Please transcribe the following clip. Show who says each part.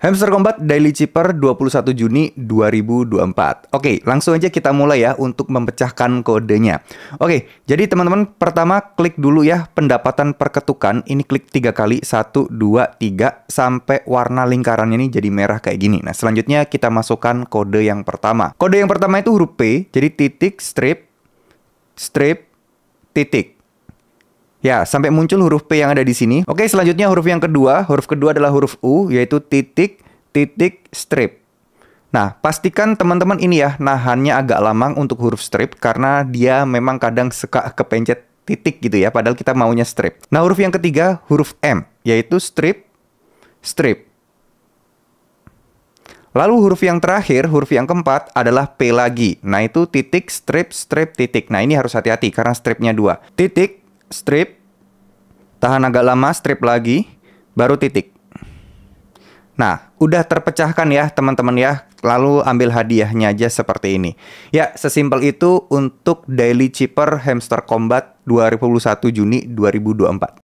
Speaker 1: Hamster Combat Daily Chipper 21 Juni 2024. Oke, langsung aja kita mulai ya untuk memecahkan kodenya. Oke, jadi teman-teman pertama klik dulu ya pendapatan perketukan. Ini klik tiga kali, 1, 2, 3, sampai warna lingkarannya ini jadi merah kayak gini. Nah, selanjutnya kita masukkan kode yang pertama. Kode yang pertama itu huruf P, jadi titik, strip, strip, titik. Ya, sampai muncul huruf P yang ada di sini. Oke, selanjutnya huruf yang kedua. Huruf kedua adalah huruf U, yaitu titik, titik, strip. Nah, pastikan teman-teman ini ya, nahannya agak lama untuk huruf strip, karena dia memang kadang suka kepencet titik gitu ya, padahal kita maunya strip. Nah, huruf yang ketiga, huruf M, yaitu strip, strip. Lalu huruf yang terakhir, huruf yang keempat adalah P lagi. Nah itu titik, strip, strip, titik. Nah ini harus hati-hati karena stripnya dua. Titik, strip, tahan agak lama, strip lagi, baru titik. Nah, udah terpecahkan ya teman-teman ya. Lalu ambil hadiahnya aja seperti ini. Ya, sesimpel itu untuk Daily Chipper Hamster Combat 2021 Juni 2024.